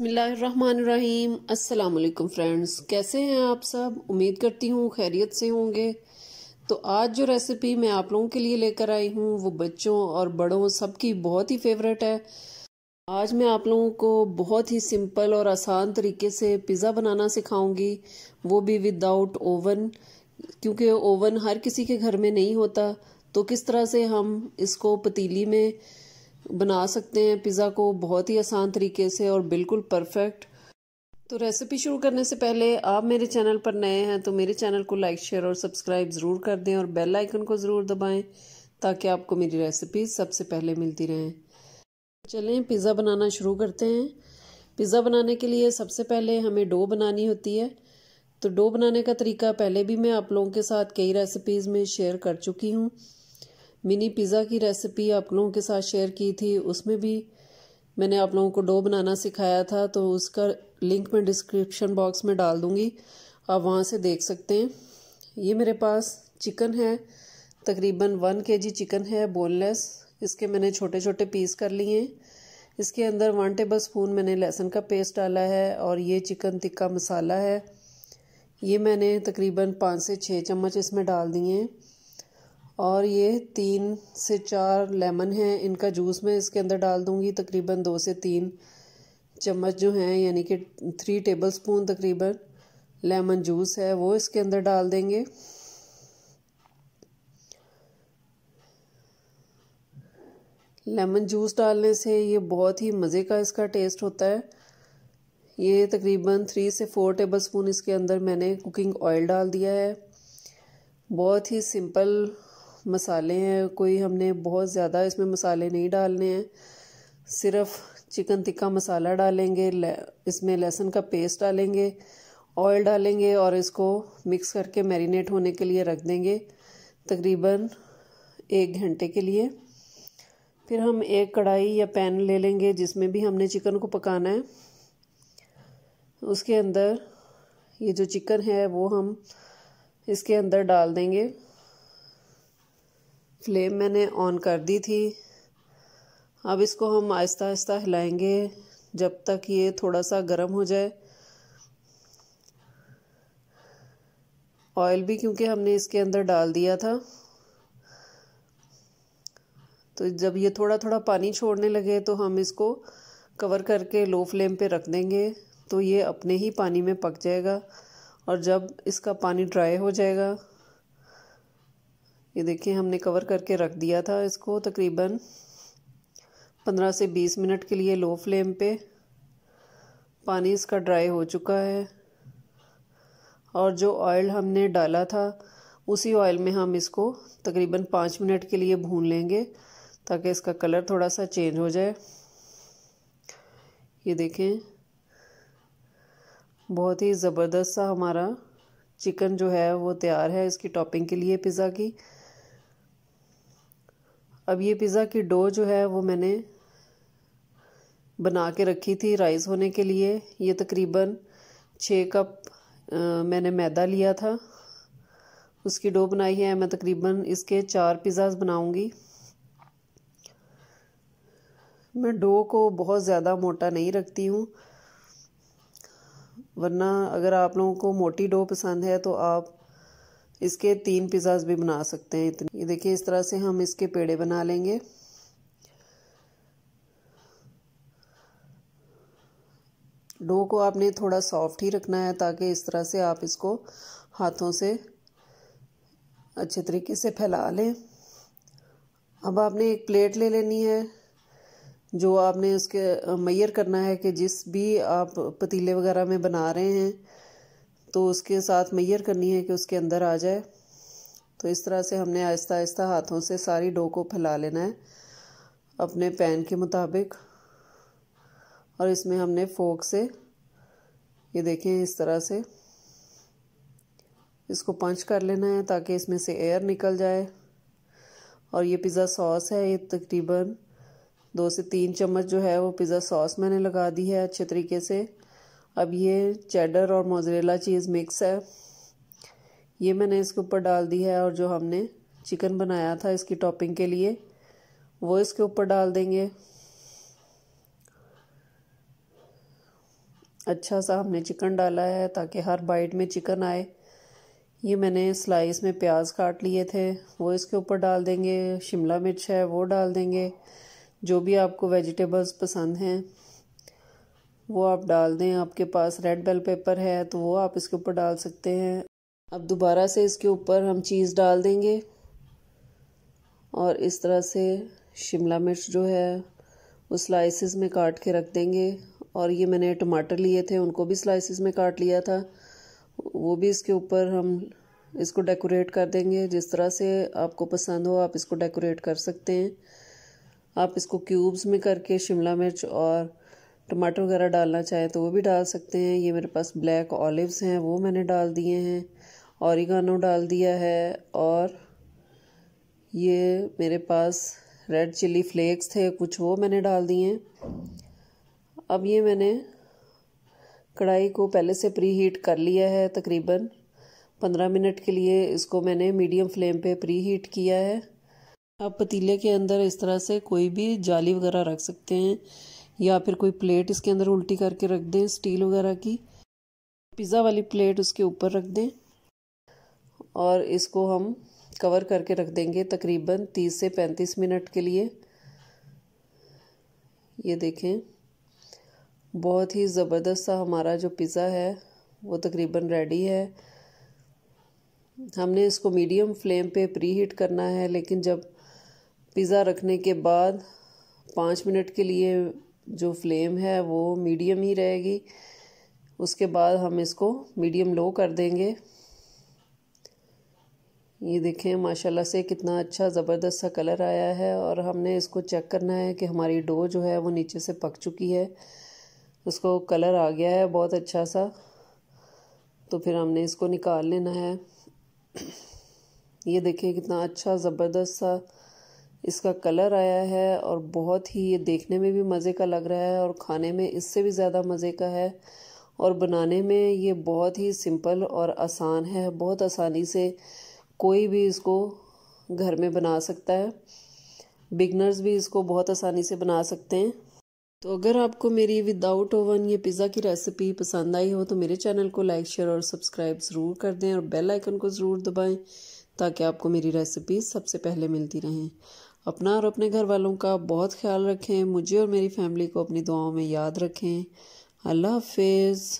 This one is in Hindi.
बसमीम अल्लाम फ्रेंड्स कैसे हैं आप सब उम्मीद करती हूँ खैरियत से होंगे तो आज जो रेसिपी मैं आप लोगों के लिए लेकर आई हूँ वो बच्चों और बड़ों सबकी बहुत ही फेवरेट है आज मैं आप लोगों को बहुत ही सिंपल और आसान तरीके से पिज़्ज़ा बनाना सिखाऊंगी वो भी विदाउट ओवन क्योंकि ओवन हर किसी के घर में नहीं होता तो किस तरह से हम इसको पतीली में बना सकते हैं पिज़्ज़ा को बहुत ही आसान तरीके से और बिल्कुल परफेक्ट तो रेसिपी शुरू करने से पहले आप मेरे चैनल पर नए हैं तो मेरे चैनल को लाइक शेयर और सब्सक्राइब ज़रूर कर दें और बेल आइकन को ज़रूर दबाएं ताकि आपको मेरी रेसिपी सबसे पहले मिलती रहें चलें पिज़्ज़ा बनाना शुरू करते हैं पिज़्ज़ा बनाने के लिए सबसे पहले हमें डो बनानी होती है तो डो बनाने का तरीका पहले भी मैं आप लोगों के साथ कई रेसिपीज़ में शेयर कर चुकी हूँ मिनी पिज़्ज़ा की रेसिपी आप लोगों के साथ शेयर की थी उसमें भी मैंने आप लोगों को डो बनाना सिखाया था तो उसका लिंक मैं डिस्क्रिप्शन बॉक्स में डाल दूँगी आप वहाँ से देख सकते हैं ये मेरे पास चिकन है तकरीबन वन के जी चिकन है बोनलेस इसके मैंने छोटे छोटे पीस कर लिए हैं इसके अंदर वन टेबल स्पून मैंने लहसुन का पेस्ट डाला है और ये चिकन टिक्का मसाला है ये मैंने तकरीबन पाँच से छः चम्मच इसमें डाल दिए हैं और ये तीन से चार लेमन हैं इनका जूस मैं इसके अंदर डाल दूँगी तकरीबन दो से तीन चम्मच जो हैं यानी कि थ्री टेबल स्पून तकरीबन लेमन जूस है वो इसके अंदर डाल देंगे लेमन जूस डालने से ये बहुत ही मज़े का इसका टेस्ट होता है ये तकरीबन थ्री से फोर टेबल स्पून इसके अंदर मैंने कुकिंग ऑयल डाल दिया है बहुत ही सिंपल मसाले हैं कोई हमने बहुत ज़्यादा इसमें मसाले नहीं डालने हैं सिर्फ चिकन टिक्का मसाला डालेंगे इसमें लहसुन का पेस्ट डालेंगे ऑयल डालेंगे और इसको मिक्स करके मैरिनेट होने के लिए रख देंगे तकरीबन एक घंटे के लिए फिर हम एक कढ़ाई या पैन ले लेंगे जिसमें भी हमने चिकन को पकाना है उसके अंदर ये जो चिकन है वो हम इसके अंदर डाल देंगे फ्लेम मैंने ऑन कर दी थी अब इसको हम आहिस्ता आहिस्ता हिलाएंगे जब तक ये थोड़ा सा गर्म हो जाए ऑयल भी क्योंकि हमने इसके अंदर डाल दिया था तो जब ये थोड़ा थोड़ा पानी छोड़ने लगे तो हम इसको कवर करके लो फ्लेम पे रख देंगे तो ये अपने ही पानी में पक जाएगा और जब इसका पानी ड्राई हो जाएगा ये देखिए हमने कवर करके रख दिया था इसको तकरीबन पंद्रह से बीस मिनट के लिए लो फ्लेम पे पानी इसका ड्राई हो चुका है और जो ऑयल हमने डाला था उसी ऑयल में हम इसको तकरीबन पाँच मिनट के लिए भून लेंगे ताकि इसका कलर थोड़ा सा चेंज हो जाए ये देखें बहुत ही ज़बरदस्त सा हमारा चिकन जो है वो तैयार है इसकी टॉपिंग के लिए पिज़्ज़ा की अब ये पिज़्ज़ा की डो जो है वो मैंने बना के रखी थी राइस होने के लिए ये तकरीबन छः कप आ, मैंने मैदा लिया था उसकी डो बनाई है मैं तकरीबन इसके चार पिज़्ज़ाज बनाऊंगी मैं डो को बहुत ज़्यादा मोटा नहीं रखती हूँ वरना अगर आप लोगों को मोटी डो पसंद है तो आप इसके तीन पिज़्ज़ाज भी बना सकते हैं इतने ये देखिए इस तरह से हम इसके पेड़े बना लेंगे डो को आपने थोड़ा सॉफ्ट ही रखना है ताकि इस तरह से आप इसको हाथों से अच्छे तरीके से फैला लें अब आपने एक प्लेट ले लेनी है जो आपने उसके मैयर करना है कि जिस भी आप पतीले वगैरह में बना रहे हैं तो उसके साथ मैयर करनी है कि उसके अंदर आ जाए तो इस तरह से हमने आहिस्ता आहिस्ता हाथों से सारी डो को फैला लेना है अपने पैन के मुताबिक और इसमें हमने फोक से ये देखें इस तरह से इसको पंच कर लेना है ताकि इसमें से एयर निकल जाए और ये पिज़्ज़ा सॉस है ये तकरीबन दो से तीन चम्मच जो है वो पिज़्ज़ा सॉस मैंने लगा दी है अच्छे तरीके से अब ये चेडर और मोजरेला चीज़ मिक्स है ये मैंने इसके ऊपर डाल दी है और जो हमने चिकन बनाया था इसकी टॉपिंग के लिए वो इसके ऊपर डाल देंगे अच्छा सा हमने चिकन डाला है ताकि हर बाइट में चिकन आए ये मैंने स्लाइस में प्याज काट लिए थे वो इसके ऊपर डाल देंगे शिमला मिर्च है वो डाल देंगे जो भी आपको वेजिटेबल्स पसंद हैं वो आप डाल दें आपके पास रेड बेल पेपर है तो वो आप इसके ऊपर डाल सकते हैं अब दोबारा से इसके ऊपर हम चीज़ डाल देंगे और इस तरह से शिमला मिर्च जो है वो स्लाइसिस में काट के रख देंगे और ये मैंने टमाटर लिए थे उनको भी स्लाइसिस में काट लिया था वो भी इसके ऊपर हम इसको डेकोरेट कर देंगे जिस तरह से आपको पसंद हो आप इसको डेकोरेट कर सकते हैं आप इसको क्यूब्स में करके शिमला मिर्च और टमाटर वगैरह डालना चाहे तो वो भी डाल सकते हैं ये मेरे पास ब्लैक ऑलिव्स हैं वो मैंने डाल दिए हैं औरिगानो डाल दिया है और ये मेरे पास रेड चिली फ्लेक्स थे कुछ वो मैंने डाल दिए हैं अब ये मैंने कढ़ाई को पहले से प्री हीट कर लिया है तकरीबन पंद्रह मिनट के लिए इसको मैंने मीडियम फ्लेम पे प्री हीट किया है आप पतीले के अंदर इस तरह से कोई भी जाली वगैरह रख सकते हैं या फिर कोई प्लेट इसके अंदर उल्टी करके रख दें स्टील वगैरह की पिज़्ज़ा वाली प्लेट उसके ऊपर रख दें और इसको हम कवर करके रख देंगे तकरीबन 30 से 35 मिनट के लिए ये देखें बहुत ही ज़बरदस्त सा हमारा जो पिज़्ज़ा है वो तकरीबन रेडी है हमने इसको मीडियम फ्लेम पे प्री हीट करना है लेकिन जब पिज़्ज़ा रखने के बाद पाँच मिनट के लिए जो फ्लेम है वो मीडियम ही रहेगी उसके बाद हम इसको मीडियम लो कर देंगे ये देखें माशाल्लाह से कितना अच्छा ज़बरदस्त सा कलर आया है और हमने इसको चेक करना है कि हमारी डो जो है वो नीचे से पक चुकी है उसको कलर आ गया है बहुत अच्छा सा तो फिर हमने इसको निकाल लेना है ये देखें कितना अच्छा ज़बरदस्त सा इसका कलर आया है और बहुत ही ये देखने में भी मज़े का लग रहा है और खाने में इससे भी ज़्यादा मज़े का है और बनाने में ये बहुत ही सिंपल और आसान है बहुत आसानी से कोई भी इसको घर में बना सकता है बिगनर्स भी इसको बहुत आसानी से बना सकते हैं तो अगर आपको मेरी विदाउट ओवन ये पिज़्ज़ा की रेसिपी पसंद आई हो तो मेरे चैनल को लाइक शेयर और सब्सक्राइब ज़रूर कर दें और बेल आइकन को ज़रूर दबाएं ताकि आपको मेरी रेसिपी सबसे पहले मिलती रहें अपना और अपने घर वालों का बहुत ख्याल रखें मुझे और मेरी फैमिली को अपनी दुआओं में याद रखें अल्लाह हाफिज़